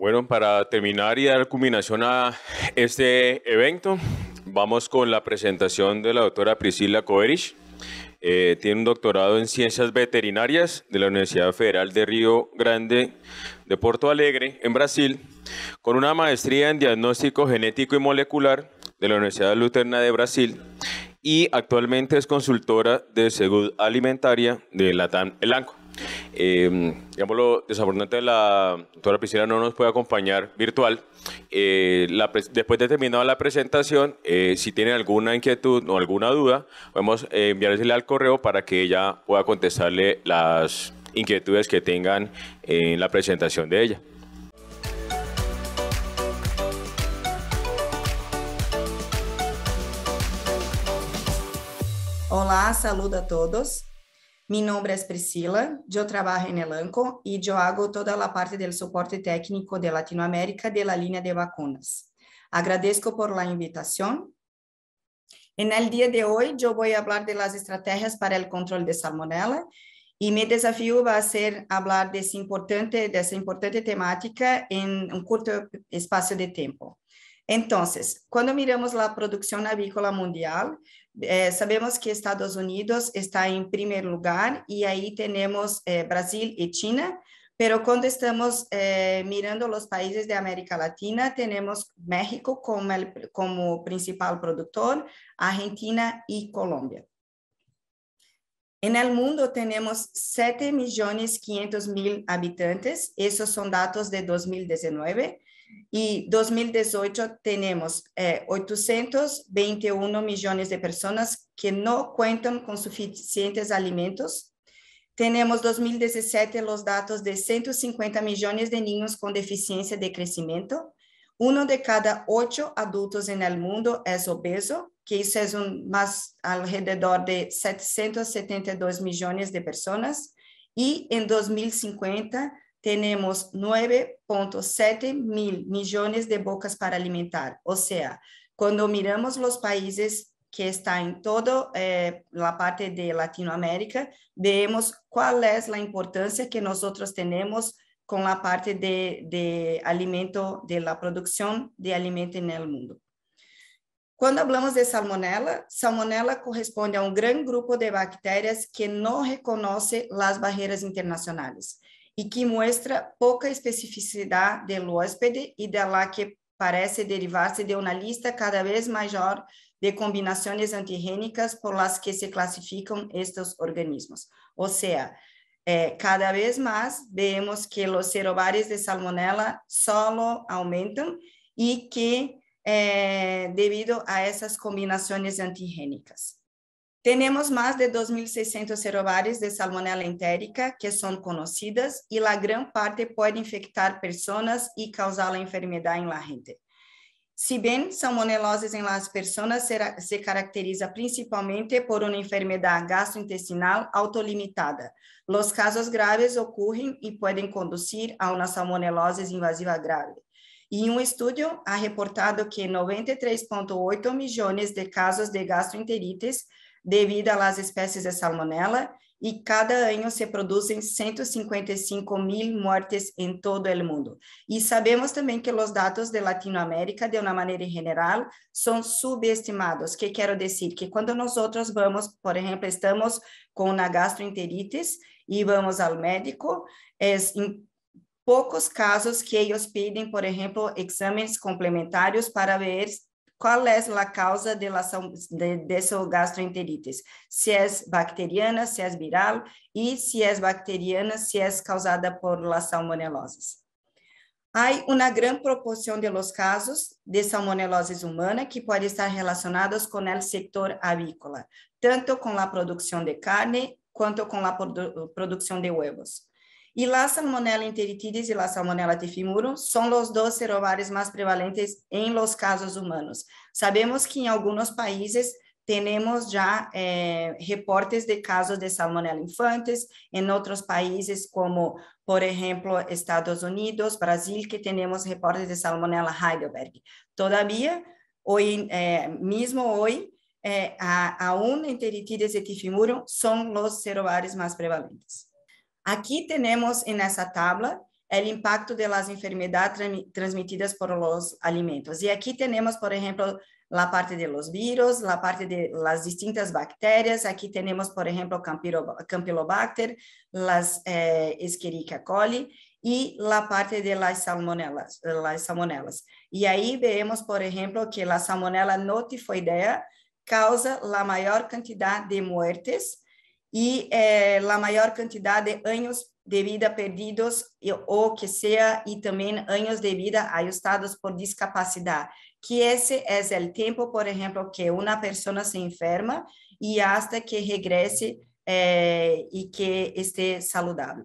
Bueno, para terminar y dar culminación a este evento, vamos con la presentación de la doctora Priscila Coerich. Eh, tiene un doctorado en ciencias veterinarias de la Universidad Federal de Río Grande de Porto Alegre, en Brasil, con una maestría en diagnóstico genético y molecular de la Universidad Luterna de Brasil y actualmente es consultora de salud alimentaria de Latam Elanco. Eh, digamos, desafortunadamente la doctora Priscila no nos puede acompañar virtual. Eh, después de terminada la presentación, eh, si tienen alguna inquietud o alguna duda, podemos eh, enviársela al correo para que ella pueda contestarle las inquietudes que tengan en la presentación de ella. Hola, saludo a todos. Mi nome é Priscila, eu trabalho em elanco e eu yo hago toda a parte do suporte técnico de Latinoamérica de la línea de vacunas. Agradeço por la invitação. En el de hoje eu vou falar de las estratégias para el controle de salmonella e meu desafio vai ser falar dessa importante, dessa importante temática em um curto espaço de tempo. Então, quando miramos la produção avícola mundial, Eh, sabemos que Estados Unidos está en primer lugar y ahí tenemos eh, Brasil y China, pero cuando estamos eh, mirando los países de América Latina, tenemos México como, como principal productor, Argentina y Colombia. En el mundo tenemos 7.500.000 habitantes, esos son datos de 2019 y 2018 tenemos 821 eh, millones de personas que no cuentan con suficientes alimentos. Tenemos 2017 los datos de 150 millones de niños con deficiencia de crecimiento. Uno de cada ocho adultos en el mundo es obeso, que es más alrededor de 772 millones de personas. Y en 2050 tenemos 9.7 mil millones de bocas para alimentar. O sea, cuando miramos los países que están en toda eh, la parte de Latinoamérica, vemos cuál es la importancia que nosotros tenemos con la parte de, alimento, de la producción de alimento en el mundo. Cuando hablamos de salmonella, salmonella corresponde a un gran grupo de bacterias que no reconoce las barreras internacionales. e que mostra pouca especificidade do hóspede e da lá que parece derivar-se de uma lista cada vez maior de combinações antigênicas por las que se classificam estes organismos. Ou seja, eh, cada vez mais vemos que os serobares de salmonella solo aumentam e que, eh, devido a essas combinações antigênicas temos mais de 2.600 serovares de salmonella entérica que são conhecidas e a grande parte pode infectar pessoas e causar a enfermidade em la gente. Se si bem salmoneloses em las pessoas se caracteriza principalmente por uma enfermidade gastrointestinal autolimitada. Os casos graves ocorrem e podem conduzir a uma salmonelose invasiva grave. E um estudo ha reportado que 93,8 milhões de casos de gastroenterites devido às espécies de salmonella, e cada ano se produzem 155 mil mortes em todo o mundo. E sabemos também que os dados de Latinoamérica, de uma maneira geral, são subestimados, que quero dizer que quando nós vamos, por exemplo, estamos com uma gastroenterite e vamos ao médico, é poucos casos que eles pedem, por exemplo, exames complementares para ver qual é a causa de dessa de se é bacteriana, se é viral e se é bacteriana, se é causada por las salmoneloses. Há uma grande proporção de los casos de salmonelose humana que pode estar relacionados com o setor avícola, tanto com a produção de carne quanto com a produ produção de huevos. Y la salmonella enteritidis y la salmonella tifimurum son los dos serovares más prevalentes en los casos humanos. Sabemos que en algunos países temos já eh, reportes de casos de salmonella infantes em outros países, como, por exemplo, Estados Unidos, Brasil, que temos reportes de salmonella Heidelberg. Todavia, hoje, eh, mesmo hoje, eh, a, a una enteritidis e tifimurum são os serovares mais prevalentes. Aqui temos nessa tabla o impacto das enfermidades transmitidas por los alimentos. E aqui temos, por exemplo, a parte de los vírus, a parte de las distintas bactérias. Aqui temos, por exemplo, Campylobacter, las eh, Escherichia coli e a parte de las salmonelas, eh, las salmonelas. E aí vemos, por exemplo, que a salmonella notifoidea causa a maior quantidade de mortes e eh, a maior quantidade de anos de vida perdidos ou que seja e também anos de vida ajustados por discapacidade, que esse é o tempo, por exemplo, que uma pessoa se enferma e até que regresse eh, e que esteja saudável.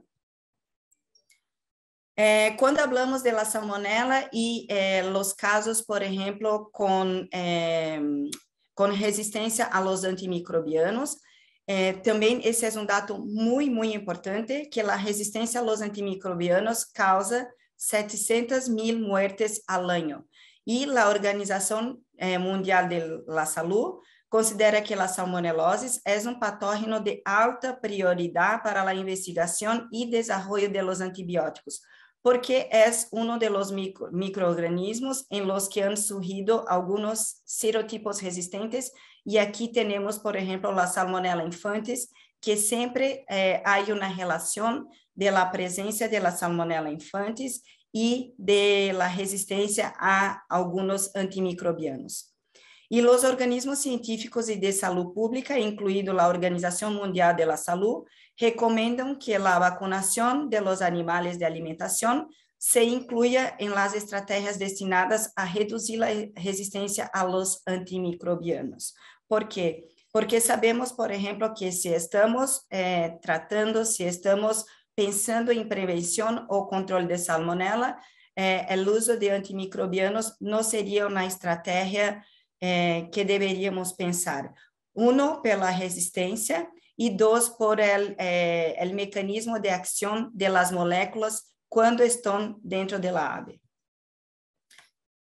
Eh, quando falamos de la salmonella e eh, os casos, por exemplo, com, eh, com resistência a los antimicrobianos, é, também esse é um dado muito, muito importante, que a resistência aos antimicrobianos causa 700 mil mortes ao ano. E a Organização é, Mundial da Saúde considera que a salmonelose é um patógeno de alta prioridade para a investigação e desenvolvimento de los antibióticos, porque es uno de los microorganismos en los que han surgido algunos serotipos resistentes y aquí tenemos, por ejemplo, la salmonella infantis, que siempre eh, hay una relación de la presencia de la salmonella infantis y de la resistencia a algunos antimicrobianos. Y los organismos científicos y de salud pública, incluido la Organización Mundial de la Salud, recomendam que a vacunação de los animales de alimentação se incluya en las estrategias destinadas a reduzir a resistência a los antimicrobianos. ¿Por quê? Porque sabemos, por exemplo, que se estamos eh, tratando, se estamos pensando em prevenção ou controle de salmonella, eh, uso de antimicrobianos não seria uma estratégia eh, que deveríamos pensar. Uno, pela resistência, e dois por el, eh, el mecanismo de ação de las moléculas quando estão dentro de la ave.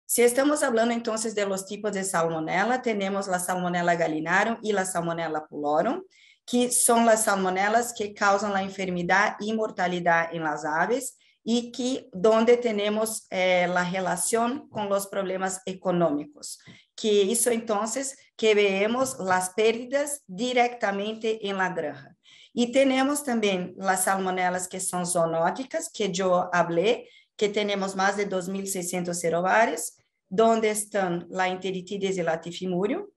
Si estamos falando então de los tipos de salmonella, temos a salmonella galinarum e a salmonella pulorum, que são as salmonelas que causam a enfermidade e mortalidade em las aves y que donde tenemos eh, la relación con los problemas económicos, que hizo entonces que veamos las pérdidas directamente en la granja. Y tenemos también las salmonelas que son zoonóticas, que yo hablé, que tenemos más de 2.600 bares donde están la enteritides y latifimurio,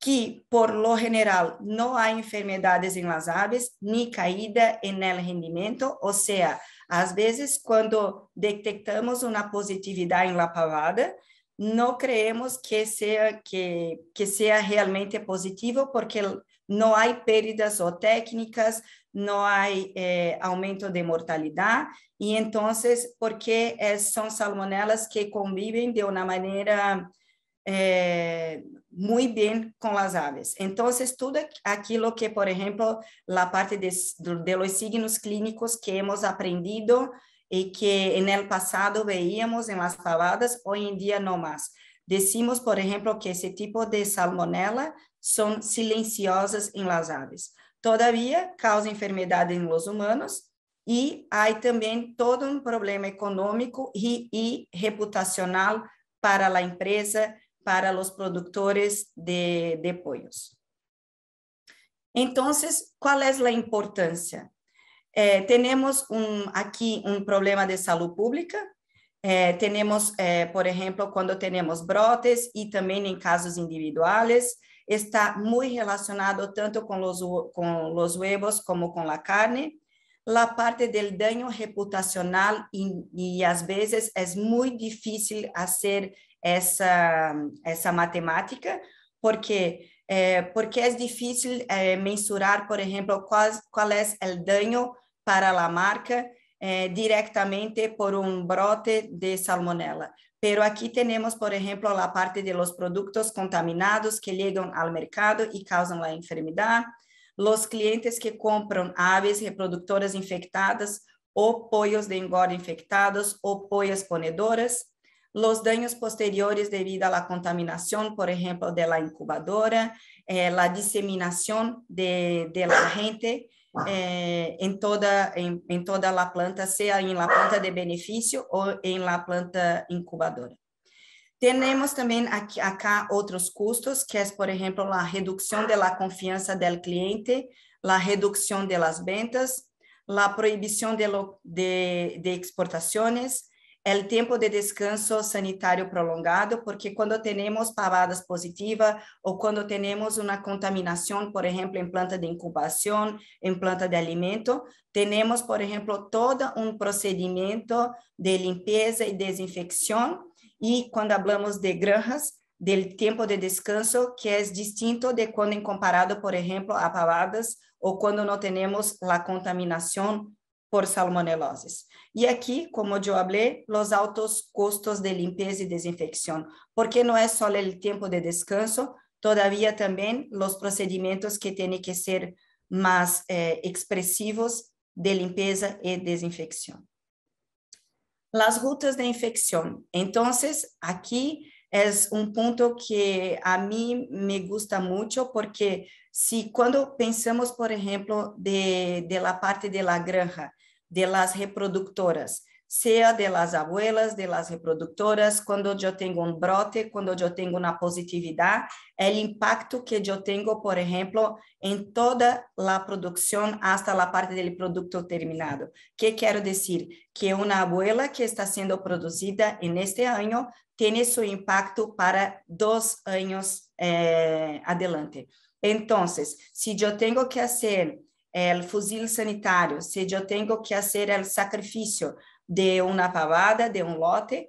que, por lo general, não há enfermedades em las aves nem caída en el rendimento, ou seja, às vezes, quando detectamos uma positividade em la pavada, não creemos que seja que, que sea realmente positivo, porque não há perdas ou técnicas, não há eh, aumento de mortalidade, e então, porque eh, é, são salmonelas que convivem de uma maneira eh, bem com as aves. Então, tudo aquilo que, por exemplo, a parte de, de, los signos clínicos que hemos aprendido e que no passado veíamos em las paladas, hoje em dia não mais. Decimos, por exemplo, que esse tipo de salmonela são silenciosas em las aves. Todavia, causa enfermidade em los humanos e há também todo um problema económico e e reputacional para la empresa para los productores de, de pollos. Entonces, ¿cuál es la importancia? Eh, tenemos un, aquí un problema de salud pública. Eh, tenemos, eh, por ejemplo, cuando tenemos brotes y también en casos individuales, está muy relacionado tanto con los, con los huevos como con la carne. la parte del daño reputacional y, y, às vezes é muito difícil fazer essa, essa matemática, porque é, porque é difícil é, mensurar, por exemplo, qual, qual é o dano para a marca é, diretamente por um brote de salmonela. Pero aqui temos, por exemplo, a parte de los produtos contaminados que chegam ao mercado e causam a enfermidade, los clientes que compram aves reproductoras infectadas ou pollos de engorda infectados ou poias ponedoras, los daños posteriores debido a la contaminación, por ejemplo, de la incubadora, eh, la diseminación de, la gente eh, en, toda, la planta, sea en la planta de beneficio o en la planta incubadora. Tenemos también acá otros costos, que es, por ejemplo, la reducción de la confianza del cliente, la reducción de las ventas, la prohibición de, exportaciones... o tempo de descanso sanitário prolongado, porque quando temos pavadas positivas ou quando temos uma contaminação, por exemplo, em planta de incubação, em planta de alimento, temos, por exemplo, todo um procedimento de limpeza e desinfecção. E quando falamos de granjas, del tempo de descanso que é distinto de quando comparado, por exemplo, a pavadas ou quando não temos a contaminação. por salmonellosis. Y aquí, como yo hablé, los altos costos de limpieza y desinfección, porque no es solo el tiempo de descanso, todavía también los procedimientos que tienen que ser más eh, expresivos de limpieza y desinfección. Las rutas de infección. Entonces, aquí es un punto que a mí me gusta mucho porque si cuando pensamos, por ejemplo, de la parte de la granja, de las reproductoras, sea de las abuelas, de las reproductoras, cuando yo tengo un brote, cuando yo tengo una positividad, el impacto que yo tengo, por ejemplo, en toda la producción hasta la parte del producto terminado. ¿Qué quiero decir? Que una abuela que está siendo producida en este año tiene su impacto para dos años eh, adelante. Entonces, si yo tengo que hacer el fusil sanitário, se eu tenho que fazer o sacrifício de uma pavada, de um lote,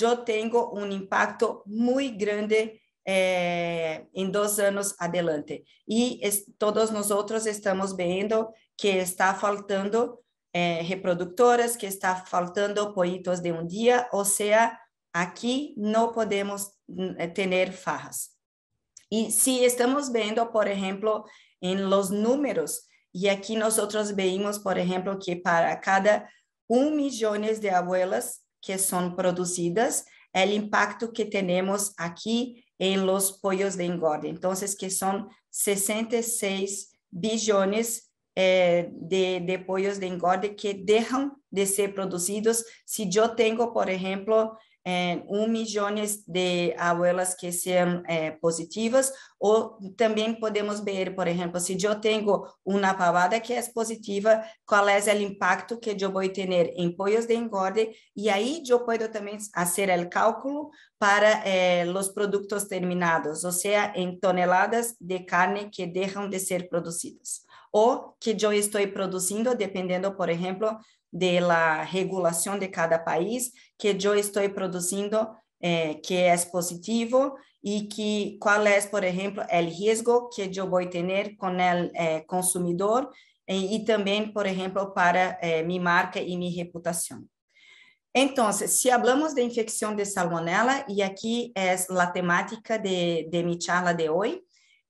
eu tenho um impacto muito grande eh, em dois anos adelante. E es, todos nós estamos vendo que está faltando eh, reproductoras, que está faltando pollitos de um dia, ou seja, aqui não podemos mm, eh, ter farras. E se estamos vendo, por exemplo, em los números e aqui nós vemos, por exemplo, que para cada um milhão de abuelas que produzidas, é o impacto que temos aqui em los pollos de engorde. Então, que são 66 bilhões eh, de, de pollos de engorde que deixam de ser produzidos, Si eu tenho, por exemplo un millón de abuelas que sean eh, positivas o también podemos ver, por ejemplo, si yo tengo una pavada que es positiva, cuál es el impacto que yo voy a tener en pollos de engorde y ahí yo puedo también hacer el cálculo para eh, los productos terminados, o sea, en toneladas de carne que dejan de ser producidas o que yo estoy produciendo, dependiendo, por ejemplo, de la regulación de cada país que yo estoy produciendo eh, é, que es é positivo y que, cuál es, é, por ejemplo, el riesgo que yo voy a tener con el eh, consumidor eh, y también, por ejemplo, para mi marca y mi reputación. Entonces, si hablamos de infección de salmonella, y aquí es la temática de, de mi charla de hoy,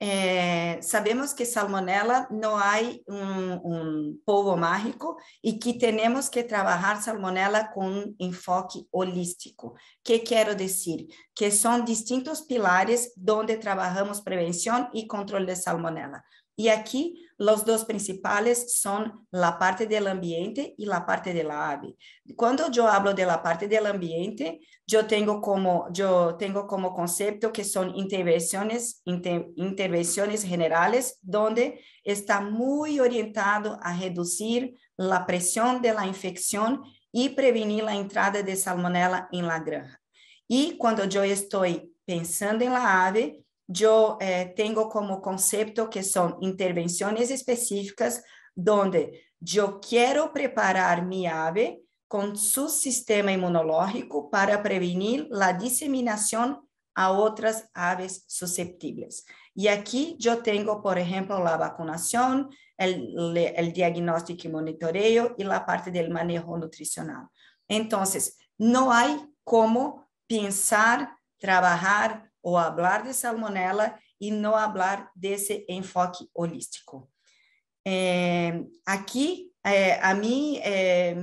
é, sabemos que salmonela não há um, um povo mágico e que temos que trabalhar salmonela com um enfoque holístico. O Que quero dizer? Que são distintos pilares onde trabalhamos prevenção e controle de salmonela. E aqui los dos principales son la parte del ambiente y la parte de la ave. Cuando yo hablo de la parte del ambiente, yo tengo como, yo tengo como concepto que son intervenciones, intervenciones generales donde está muy orientado a reducir la presión de la infección y prevenir la entrada de salmonella en la granja. Y cuando yo estoy pensando en la ave, yo eh, tengo como concepto que son intervenciones específicas donde yo quiero preparar mi ave con su sistema inmunológico para prevenir la diseminación a otras aves susceptibles. Y aquí yo tengo, por ejemplo, la vacunación, el, el diagnóstico y monitoreo y la parte del manejo nutricional. Entonces, no hay cómo pensar, trabajar, o hablar de salmonela e no hablar desse enfoque holístico. É, aqui, é, a mim, é,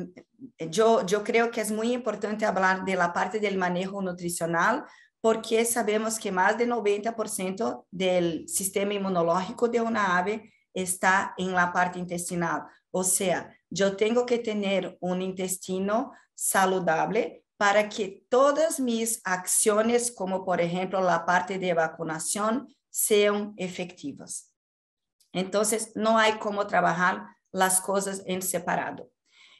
eu, eu creio que é muito importante falar da parte do manejo nutricional, porque sabemos que mais de 90% do sistema imunológico de uma ave está em la parte intestinal. Ou seja, eu tenho que ter um intestino saudável para que todas mis acciones, como por ejemplo la parte de vacunación, sean efectivas. Entonces, no hay cómo trabajar las cosas en separado.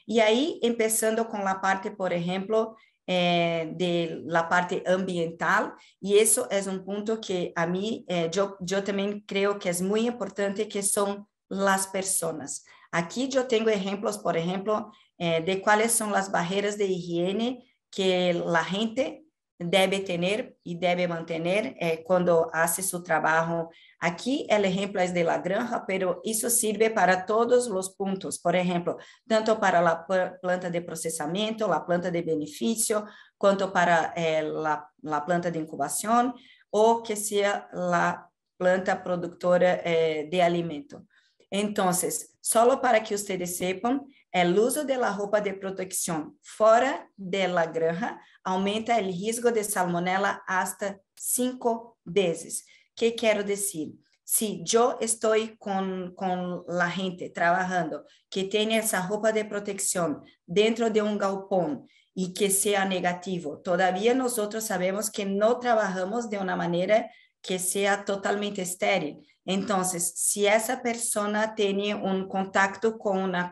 Y ahí, empezando con la parte, por ejemplo, eh, de la parte ambiental, y eso es un punto que a mí, eh, yo, también creo que es muy importante, que son las personas. Aquí yo tengo ejemplos, por ejemplo, eh, de cuáles son las barreras de higiene que a gente deve ter e deve manter eh, quando hace seu trabalho. Aqui, o exemplo é de la granja, mas isso serve para todos os pontos. Por exemplo, tanto para a planta de processamento, a planta de benefício, quanto para eh, a planta de incubação, ou que seja a planta produtora eh, de alimento. Então, só para que vocês sepam, El é uso de la de proteção fora de la granja aumenta el risco de salmonela hasta cinco veces. ¿Qué quiero decir? Si eu estou com com la gente trabalhando que tem essa roupa de proteção dentro de um galpão e que seja negativo, todavía nosotros sabemos que não trabalhamos de uma maneira que seja totalmente estéril. Então, si essa pessoa tem um contacto com una,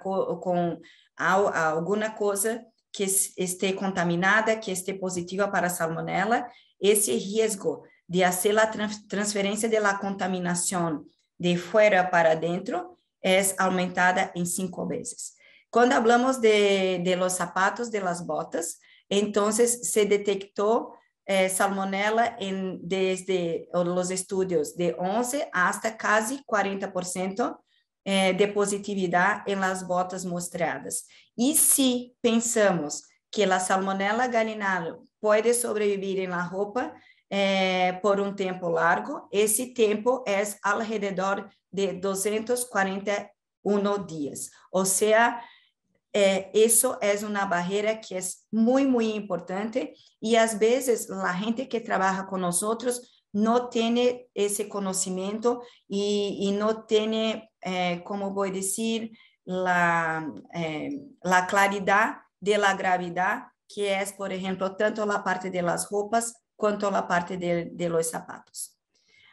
coisa que esteja contaminada, que esteja positiva para salmonella, esse risco de fazer a transferência de la contaminação de fora para dentro é aumentada em cinco vezes. Quando falamos de, de los sapatos, de las botas, então se detectou eh, salmonella en, desde los estudios de 11 hasta casi 40% é, de positividade em las botas mostradas. E se pensamos que a salmonella galinada pode sobreviver em la roupa eh, por um tempo largo, esse tempo é alrededor de 241 dias. Ou seja, Eh, eso es una barrera que es muy, muy importante y a veces la gente que trabaja con nosotros no tiene ese conocimiento y, no tiene, eh, como voy a decir, la, eh, la claridad de la gravedad que es, por ejemplo, tanto la parte de las ropas quanto la parte de, los zapatos.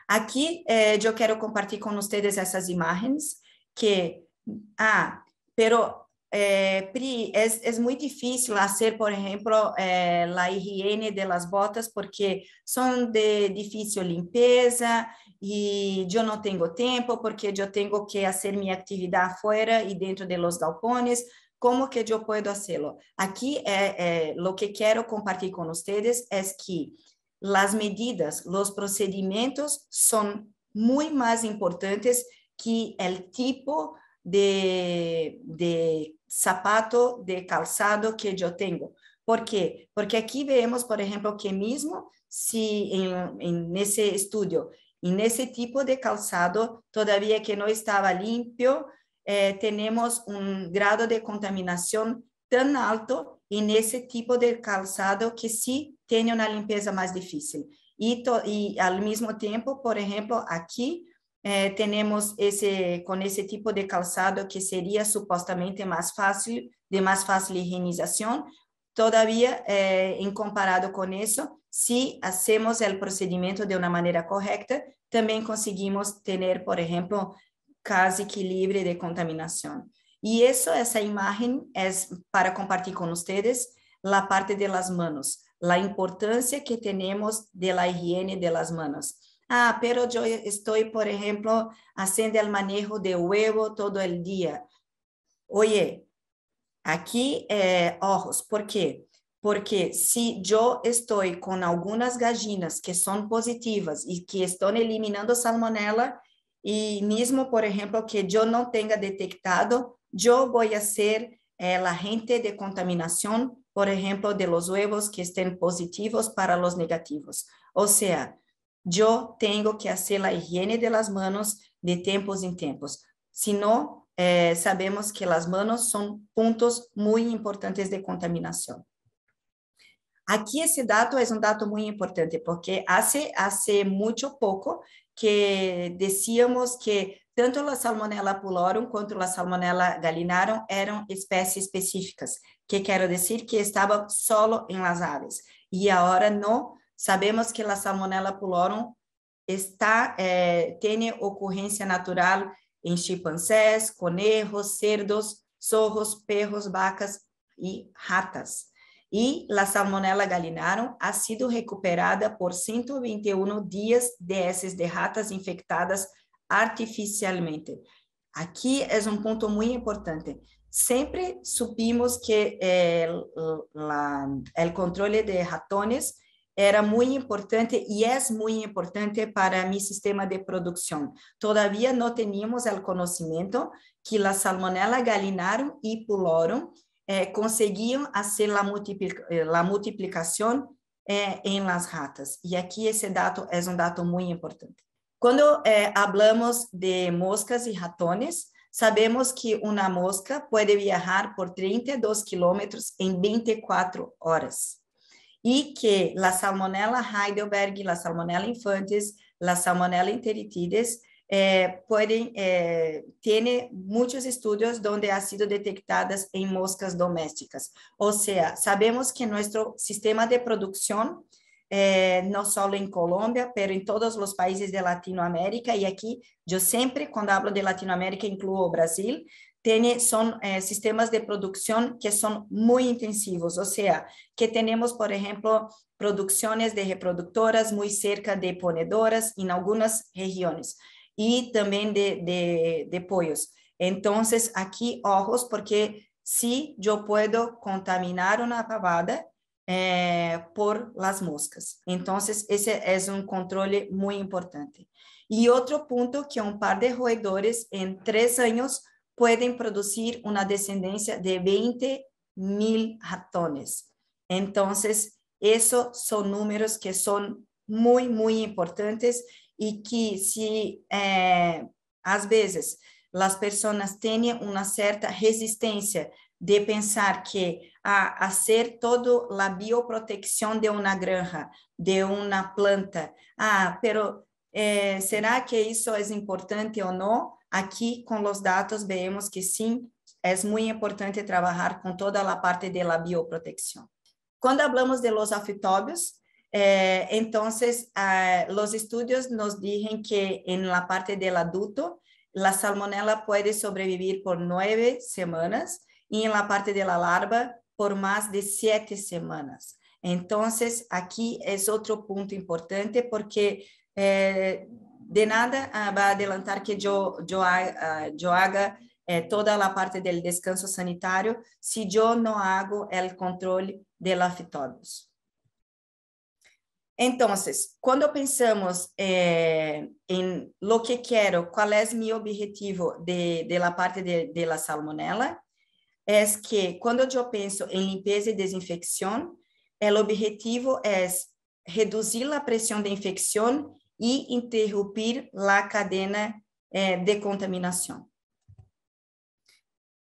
Aquí yo quiero compartir con ustedes esas imágenes que, ah, pero Eh, Pri, es, es, muy difícil hacer, por ejemplo, eh, é, la higiene de las botas porque son de difícil limpieza y yo no tengo tiempo porque yo tengo que hacer mi actividad afuera y dentro de los galpones. ¿Cómo que yo puedo hacerlo? Aquí eh, é, lo que quiero compartir con ustedes es que las medidas, los procedimientos son muy más importantes que el tipo de de, de zapato, de calzado que yo tengo. ¿Por qué? Porque aquí vemos, por ejemplo, que mismo si en, ese estudio, en ese tipo de calzado todavía que no estaba limpio, eh, tenemos un grado de contaminación tan alto en ese tipo de calzado que sí tiene una limpieza más difícil. Y, y al mismo tiempo, por ejemplo, aquí eh, tenemos ese, con ese tipo de calzado que sería supuestamente más fácil, de más fácil higienización, todavía eh, en comparado con eso, si hacemos el procedimiento de una manera correcta, también conseguimos tener, por ejemplo, casi equilibrio de contaminación. Y eso, esa imagen es para compartir con ustedes la parte de las manos, la importancia que tenemos de la higiene de las manos. Ah, pero yo estoy, por ejemplo, haciendo el manejo de huevo todo el día. Oye, aquí, eh, ojos, ¿por qué? Porque si yo estoy con algunas gallinas que son positivas y que están eliminando salmonella, y mismo, por ejemplo, que yo no tenga detectado, yo voy a ser eh, la gente de contaminación, por ejemplo, de los huevos que estén positivos para los negativos. O sea, yo tenho que fazer a higiene de las manos de tempos em tempos. Se não, eh, sabemos que as manos são pontos muito importantes de contaminação. Aqui esse dado é um dado muito importante porque hace hace muito pouco que decíamos que tanto a Salmonella pulorum quanto a Salmonella gallinarum eram espécies específicas, que quero dizer que estava solo em las aves. E agora não Sabemos que a salmonella pulorum está é, eh, tem ocorrência natural em chimpanzés, conejos, cerdos, zorros, perros, vacas e ratas. E a salmonella galinarum ha sido recuperada por 121 dias desses de ratas infectadas artificialmente. Aqui é um ponto muito importante. Sempre supimos que o controle de ratones era muito importante e é muito importante para meu sistema de produção. Todavia não tínhamos o conhecimento que a Salmonella gallinarum e pulorum eh, conseguiam fazer eh, a multiplicação em eh, las ratas. E aqui esse dado é es um dado muito importante. Quando eh, de moscas e ratones, sabemos que uma mosca pode viajar por 32 quilômetros em 24 horas e que la Salmonella Heidelberg, la Salmonella infantis, la Salmonella enteritides eh, é, podem eh, ter muitos estudos onde ha sido detectadas em moscas domésticas. Ou seja, sabemos que nosso sistema de produção eh, não só em Colômbia, mas em todos os países de Latinoamérica. E aqui, eu sempre, quando hablo de Latinoamérica, incluo o Brasil, son eh, sistemas de producción que son muy intensivos, o sea, que tenemos, por ejemplo, producciones de reproductoras muy cerca de ponedoras en algunas regiones y también de, de, de pollos. Entonces, aquí ojos, porque si yo puedo contaminar una pavada eh, por las moscas. Entonces, ese es un control muy importante. Y otro punto que un par de roedores en tres años pueden producir una descendencia de 20 mil ratones. Entonces, esos son números que son muy, muy importantes y que si eh, a veces las personas tienen una cierta resistencia de pensar que a hacer toda la bioprotección de una granja, de una planta, ah, pero eh, ¿será que eso es importante o no? Aqui, com os dados, vemos que sim, é muito importante trabalhar com toda a parte de bioproteção. Quando falamos de los afitobios, eh, os eh, nos dizem que na la parte del adulto, a salmonella pode sobrevivir por nove semanas e na la parte de la larva por mais de sete semanas. Então, aqui é outro ponto importante porque eh, de nada ah, va a adelantar que yo, yo, uh, yo haga eh, toda la parte del descanso sanitario si yo no hago el control del aftóbus. Entonces, cuando pensamos eh, en lo que quiero, cuál es mi objetivo de, de la parte de, de, la salmonella, es que cuando yo pienso en limpieza y desinfección, el objetivo es reducir la presión de infección e interromper a cadena eh, de contaminação.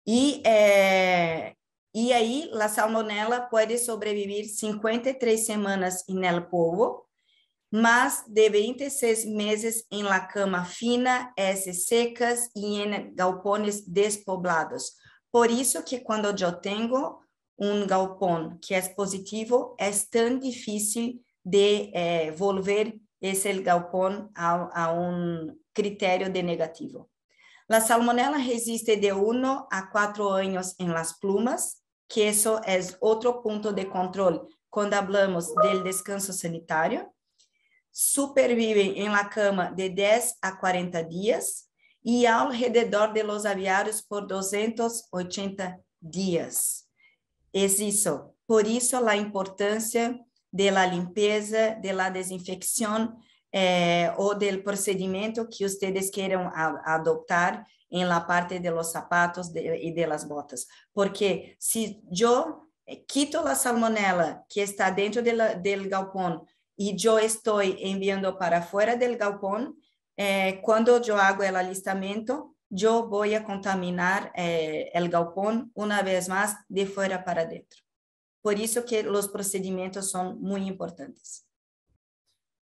E, eh, e aí, a salmonela pode sobreviver 53 semanas no povo, mas de 26 meses em la cama fina, heces secas e em galpões despoblados. Por isso que quando eu tenho um galpão que é positivo, é tão difícil de eh, volver esse é galpão galpón a, a un de negativo. A salmonella resiste de 1 a 4 anos em las plumas, que é es outro ponto de controle. Quando hablamos del descanso sanitário. Superviven em la cama de 10 a 40 e ao redor de los aviários por 280 dias. Es isso Por isso, a importância de la limpeza, de la desinfecção eh, ou do procedimento que vocês queiram adotar em la parte de los zapatos e de, las botas. Porque se si eu eh, quito a salmonela que está dentro de la, del galpão e eu estou enviando para fora del galpão, quando eh, eu hago o alistamento, eu vou contaminar o eh, galpão uma vez mais de fora para dentro. Por eso que los procedimientos son muy importantes.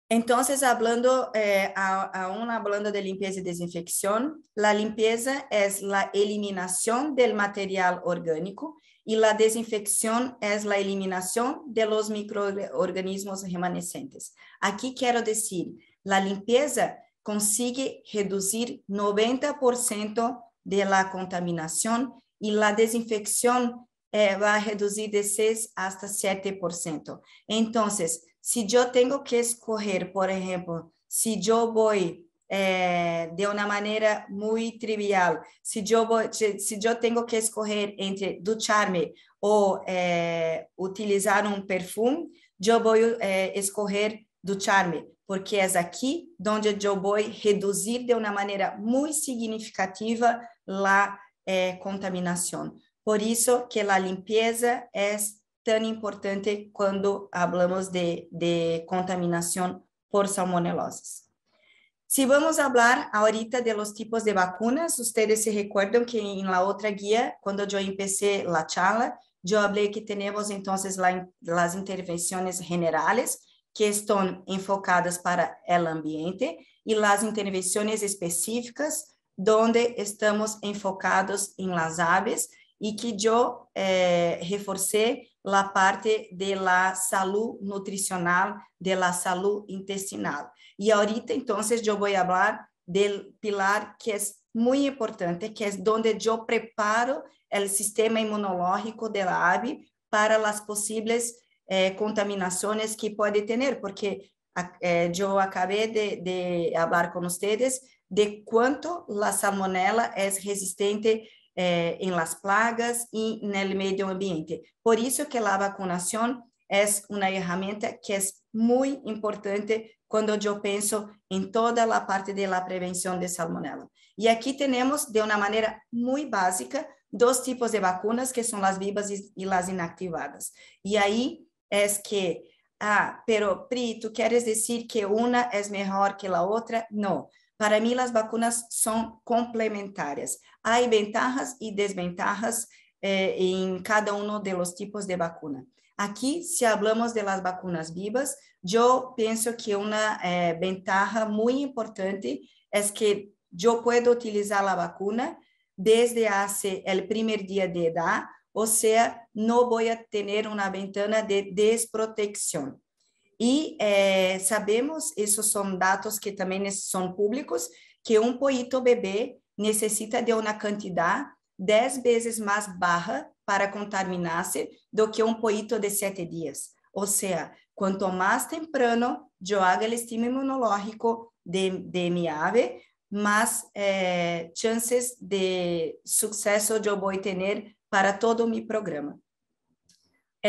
Entonces, hablando, eh, aún hablando de limpieza y desinfección, la limpieza es la eliminación del material orgánico y la desinfección es la eliminación de los microorganismos remanescentes. Aquí quiero decir, la limpieza consigue reducir 90% de la contaminación y la desinfección, eh, vai reduzir de 6 hasta 7%. Então, se eu tenho que escolher, por exemplo, se eu vou eh, de uma maneira muito trivial, se eu, tenho que escolher entre ducharme ou eh, utilizar um perfume, eu vou escolher ducharme, porque é aqui onde eu vou reduzir de uma maneira muito significativa a eh, contaminação. Por isso que a limpeza é tão importante quando falamos de, de contaminação por salmonelosis. Se vamos falar ahorita de los tipos de vacunas, ustedes se recordam que em la outra guia quando eu empecé la charla, eu falei que temos então la, as intervenções generales que estão enfocadas para el ambiente e as intervenções específicas donde estamos enfocados em las aves e que eu eh, reforcé a parte de la salud nutricional, de la salud intestinal. e ahorita então, eu vou falar do pilar que é muito importante, que é onde eu preparo o sistema inmunológico da la AVE para as possíveis eh, que pode ter porque eh, eu acabé de, de com vocês de quanto a salmonela é resistente Eh, en las plagas y en el medio ambiente. Por eso que la vacunación es una herramienta que es muy importante cuando yo pienso en toda la parte de la prevención de salmonella. Y aquí tenemos de una manera muy básica dos tipos de vacunas que son las vivas y, las inactivadas. Y ahí es que, ah, pero Pri, ¿tú quieres decir que una es mejor que la otra? No, Para mim, as vacinas são complementares. Há ventajas e desventajas eh, em cada um dos tipos de vacina. Aqui, se falamos de las vacunas vivas, eu penso que uma eh, ventaja muito importante é que eu posso utilizar a vacuna desde hace el primer dia de idade, ou seja, não vou ter uma ventana de desprotecção. E eh, sabemos, esses são dados que também são públicos, que um poito bebê necessita de uma quantidade 10 vezes mais baixa para contaminar-se do que um poito de 7 dias. Ou seja, quanto mais temprano eu hago o estímulo imunológico de, de minha ave, mais eh, chances de sucesso eu vou ter para todo o meu programa.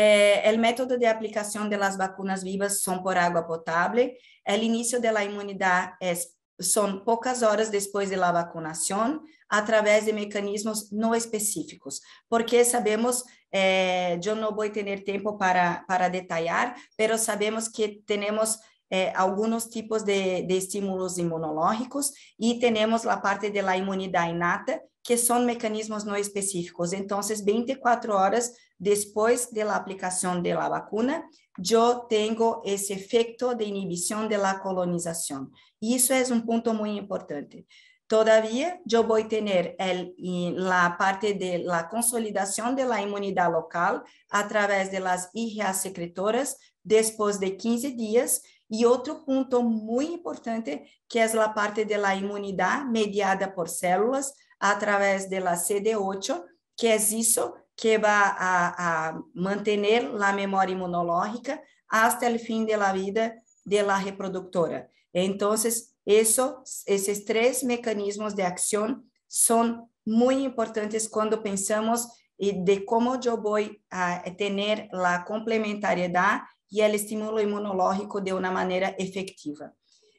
Eh, é, el método de aplicação das vacunas vivas são por água potável. El início da imunidade é, são poucas horas depois da vacunação, através de mecanismos não específicos, porque sabemos, eh, eu não vou ter tempo para, para detalhar, mas sabemos que temos Eh, algunos tipos de, de, estímulos inmunológicos y tenemos la parte de la inmunidad innata, que son mecanismos no específicos. Entonces, 24 horas después de la aplicación de la vacuna, yo tengo ese efecto de inhibición de la colonización. Y eso es un punto muy importante. Todavía yo voy a tener el, la parte de la consolidación de la inmunidad local a través de las IgA secretoras después de 15 días E outro ponto muito importante, que é a parte da imunidade mediada por células, através da CD8, que é isso que vai a, a manter a memória imunológica até o fim da vida da reproductora. Então, esses três mecanismos de ação são muito importantes quando pensamos de como eu vou ter a complementariedade e el estímulo inmunológico de una manera efectiva.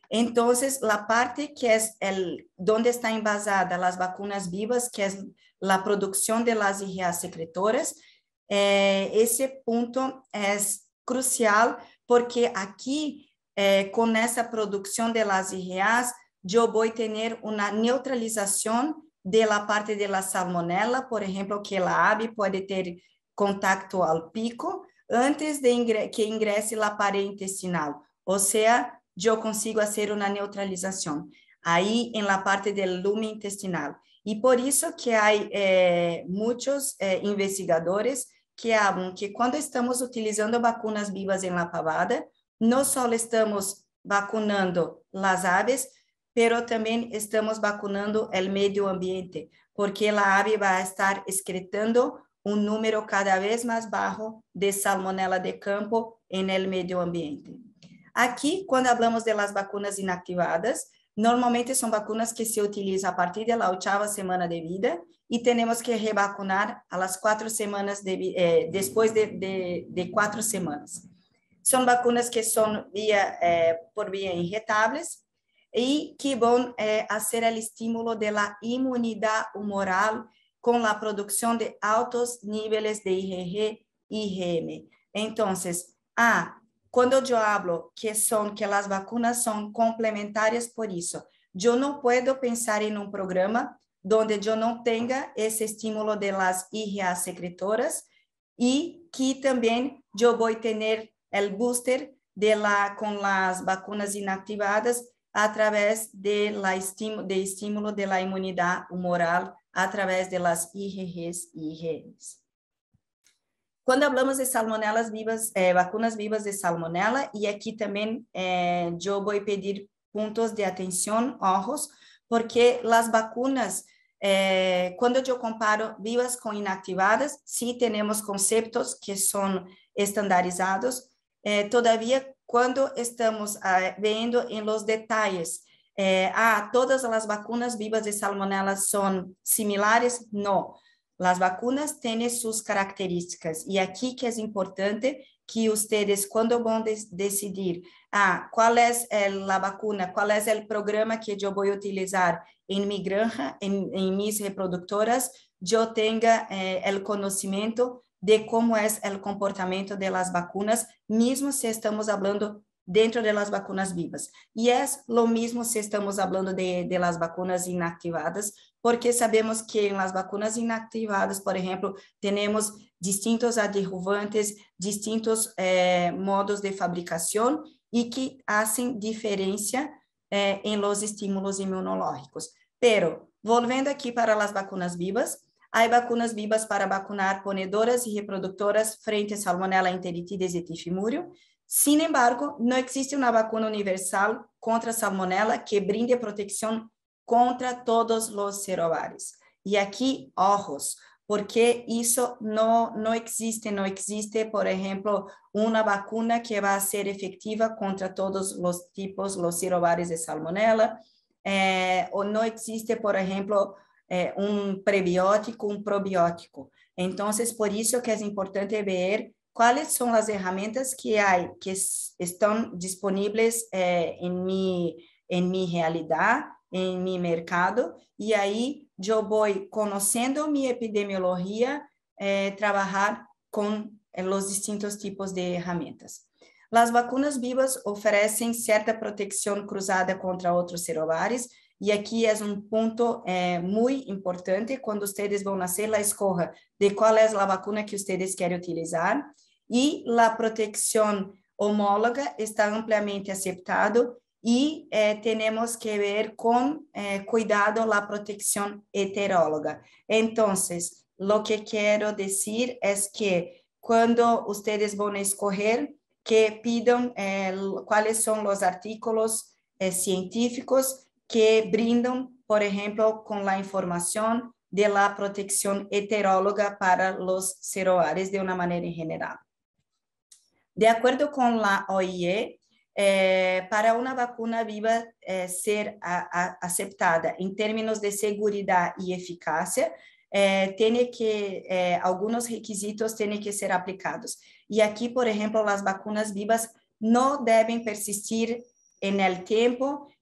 Entonces, la parte que es el, donde está envasada las vacunas vivas, que es la producción de las IgA secretoras, eh, ese punto es crucial porque aquí, eh, con esa producción de las IgAs, yo voy a tener una neutralización de la parte de la salmonella, por ejemplo, que la ave puede tener contacto al pico, antes de ingre que ingresse la pared intestinal, ou seja, eu consigo fazer uma neutralização aí em la parte do lume intestinal. E por isso que há eh, muitos eh, investigadores que hablam que quando estamos utilizando vacunas vivas em la pavada, não só estamos vacunando as aves, pero também estamos vacunando o meio ambiente, porque a ave vai estar excretando um número cada vez mais baixo de salmonela de campo em el ambiente. Aqui, quando falamos de las vacunas inactivadas, normalmente são vacunas que se utilizam a partir da oitava semana de vida e temos que revacunar a las quatro semanas de, eh, depois de, de, de, quatro semanas. São vacunas que são via, eh, por via injetáveis e que vão eh, é, fazer o estímulo da imunidade humoral com a produção de altos níveis de IgG e IgM. Então, ah, quando eu hablo que são que as vacinas são complementares por isso, eu não posso pensar em um programa onde eu não tenha esse estímulo de las IgA secretoras e que também eu vou ter o booster de com as vacinas inactivadas através de, la estímulo, de estímulo de la imunidade humoral a través de las IgGs e IgMs. Quando falamos de salmonelas vivas, eh, vacunas vivas de salmonela, e aqui também eh, eu vou pedir pontos de atenção, ojos, porque as vacunas, eh, quando eu comparo vivas com inactivadas, sim, sí, temos conceitos que são estandarizados, eh, todavia, quando estamos ah, vendo em los detalhes é, ah, todas as vacunas vivas de salmonella são similares? Não. As vacunas têm suas características e aqui que é importante que vocês, quando vão decidir ah, qual é, é a vacuna, qual é o programa que eu vou utilizar em minha granja, em, em minhas reprodutoras, eu tenha eh, o conhecimento de como é o comportamento das vacunas, mesmo se estamos falando dentro de las vacunas vivas. e é lo mesmo se estamos falando de, de las vacunas inactivadas, porque sabemos que nas las vacunas inactivadas, por exemplo temos distintos adjuvantes, distintos eh, modos de fabricação e que hacen diferença eh, en los estímulos inmunológicos. Pero, voltando aqui para las vacunas vivas, Há vacunas vivas para vacunar ponedoras e reproductoras frente a salmonella enteritidis e tifimúrio. Sin embargo, não existe uma vacuna universal contra a salmonella que brinde proteção contra todos os serovares. E aqui, ojos, porque isso não, não existe, não existe, por exemplo, uma vacuna que vai ser efetiva contra todos os tipos, os serovares de salmonella, eh, ou não existe, por exemplo, eh, um prebiótico, um probiótico. Então, por isso que é importante ver quais são as ferramentas que há que estão disponíveis eh, em minha em minha realidade, em meu mercado, e aí eu vou conhecendo minha epidemiologia, eh, trabalhar com eh, os distintos tipos de ferramentas. As vacunas vivas oferecem certa proteção cruzada contra outros serovares, e aqui é um ponto eh, muito importante quando vocês vão nascer, la escolha de qual é a vacuna que vocês querem utilizar Y e la protección homóloga está ampliamente aceptado y e, eh, tenemos que ver con eh, cuidado la protección heteróloga. Entonces, lo que quiero decir es que cuando ustedes van a escoger, que pidan eh, cuáles son los artículos científicos que brindan, por ejemplo, con la información de la protección heteróloga para los ceroares de una manera en general. De acordo com a OIE, eh, para uma vacuna viva eh, ser a, a, em termos de segurança e eficácia, eh, tem que eh, alguns requisitos têm que ser aplicados. E aqui, por exemplo, as vacunas vivas não devem persistir no el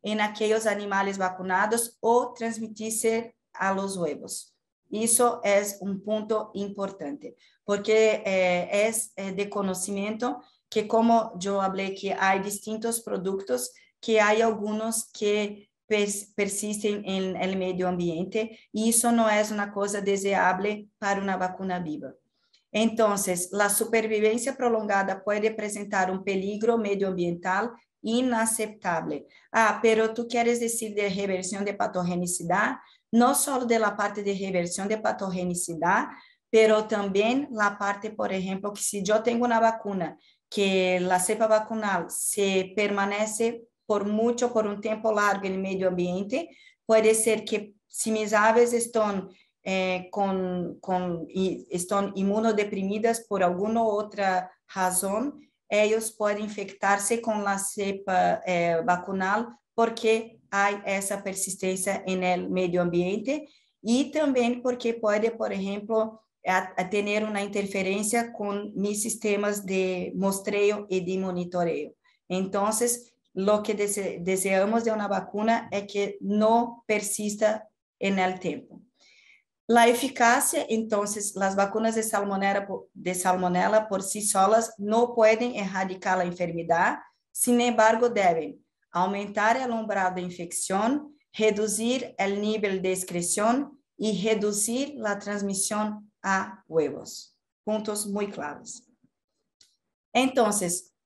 em aqueles animais vacunados ou transmitir-se a los huevos. Isso é um ponto importante, porque é, é, é de conhecimento que, como eu falei, que há distintos produtos, que há alguns que persistem no meio ambiente, e isso não é uma coisa desejável para uma vacuna viva. Então, a supervivência prolongada pode apresentar um peligro medioambiental inaceitável. Ah, pero tu queres dizer de reversão de patogenicidade? no solo de la parte de reversión de patogenicidad, pero también la parte, por ejemplo, que si yo tengo una vacuna, que la cepa vacunal se permanece por mucho, por un tiempo largo en el medio ambiente, puede ser que si mis aves están, eh, con, están inmunodeprimidas por alguna otra razón, ellos pueden infectarse con la cepa eh, vacunal porque hay esa persistencia en el medio ambiente y también porque puede, por ejemplo, tener una interferencia con mis sistemas de mostreo y de monitoreo. Entonces, lo que deseamos de una vacuna es que no persista en el tiempo. La eficacia, entonces, las vacunas de de salmonella por sí solas no pueden erradicar la enfermedad, sin embargo, deben aumentar o umbral de infecção, reduzir o nível de excreção e reduzir a transmissão a huevos. Pontos muito claros. Então,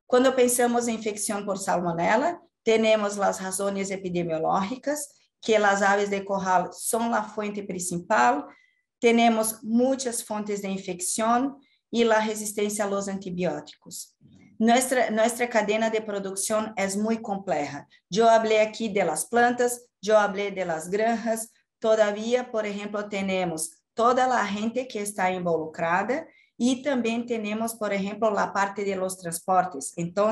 quando pensamos em infecção por salmonela, temos as razões epidemiológicas, que as aves de corral são a fonte principal, temos muitas fontes de infecção e a resistência aos antibióticos. Nossa nossa cadena de produção é muito complexa. Eu hablé aqui de plantas, eu hablé de granjas. Todavía, por exemplo, temos toda a gente que está involucrada e também temos, por exemplo, a parte de los transportes. Então,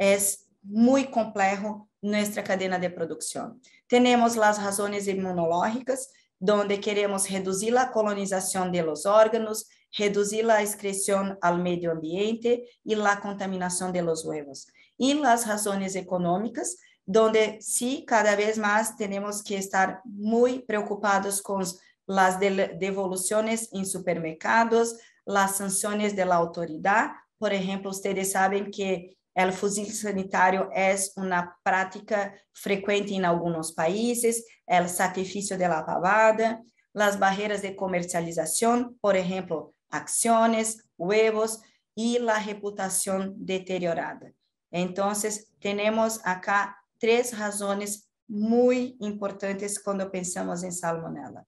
é muito complexo nossa cadena de produção. Temos as razões imunológicas. donde queremos reducir la colonización de los órganos, reducir la excreción al medio ambiente y la contaminación de los huevos. Y las razones económicas, donde sí, cada vez más tenemos que estar muy preocupados con las devoluciones en supermercados, las sanciones de la autoridad. Por ejemplo, ustedes saben que O fusil sanitário é uma prática frequente em alguns países, o sacrifício da pavada, as barreiras de comercialização, por exemplo, ações, huevos e a reputação deteriorada. Então, temos acá três razões muito importantes quando pensamos em salmonella.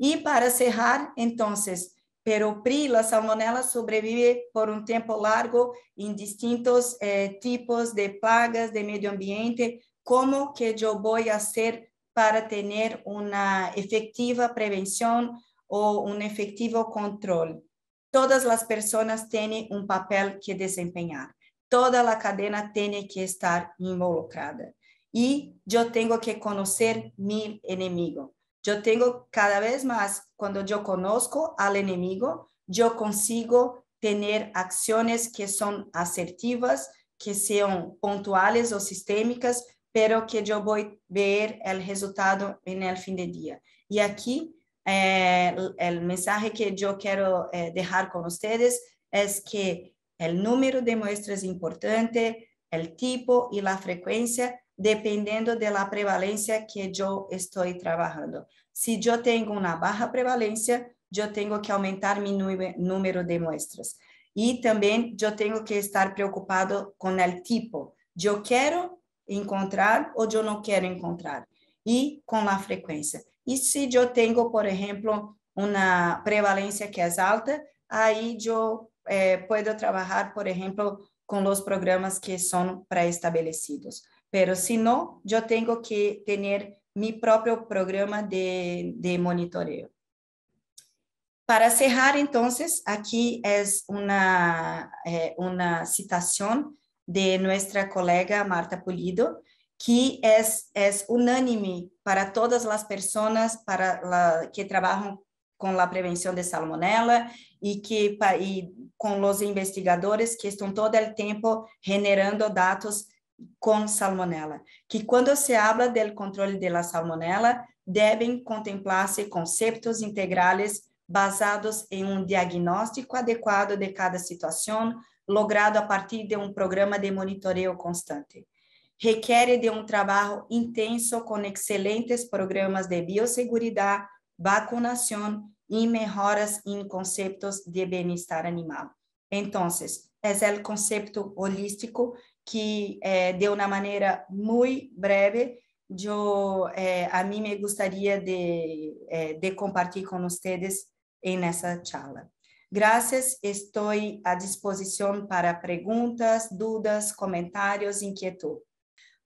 E para cerrar, então, Pero la salmonella sobrevive por un tiempo largo en distintos eh, tipos de plagas de medio ambiente. ¿Cómo que yo voy a hacer para tener una efectiva prevención o un efectivo control? Todas las personas tienen un papel que desempeñar. Toda la cadena tiene que estar involucrada. Y yo tengo que conocer mi enemigo. Yo tengo cada vez más, cuando yo conozco al enemigo, yo consigo tener acciones que son asertivas, que sean puntuales o sistémicas, pero que yo voy a ver el resultado en el fin de día. Y aquí eh, el, mensaje que yo quiero eh, dejar con ustedes es que el número de muestras es importante, el tipo y la frecuencia, Dependendo da prevalência que eu estou trabalhando, Si eu tenho uma baixa prevalência, eu tenho que aumentar o número de muestras. E também eu tenho que estar preocupado com tipo. o tipo. Eu quero encontrar ou eu não quero encontrar. E com a frequência. E si eu tenho, por exemplo, uma prevalência que é alta, aí eu eh, trabalhar, por exemplo, com os programas que são pré estabelecidos pero se não, eu tenho que ter meu próprio programa de, de monitoreio. Para cerrar, então, aqui é uma, eh, uma citação de nossa colega Marta Pulido, que é, é unânime para todas as pessoas para la, que trabalham com a prevenção de salmonela e que e com os investigadores que estão todo o tempo generando dados com salmonella, que quando se habla del controle de la salmonella, devem contemplar-se conceitos integrais basados em um diagnóstico adequado de cada situação, logrado a partir de um programa de monitoreo constante. Requer de um trabalho intenso com excelentes programas de biosseguridade, vacunação e melhoras em conceitos de bem-estar animal. Então, é o conceito holístico que é, deu na maneira muito breve. Eu, é, a mim me gostaria de, é, de compartilhar com vocês em nessa charla. Graças, estou à disposição para perguntas, dúvidas, comentários, inquietude.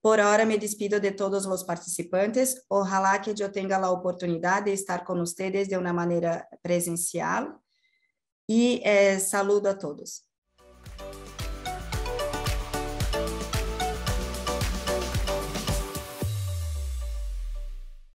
Por hora, me despido de todos os participantes. Ojalá que eu tenha a oportunidade de estar com vocês de uma maneira presencial. E eh, saludo a todos.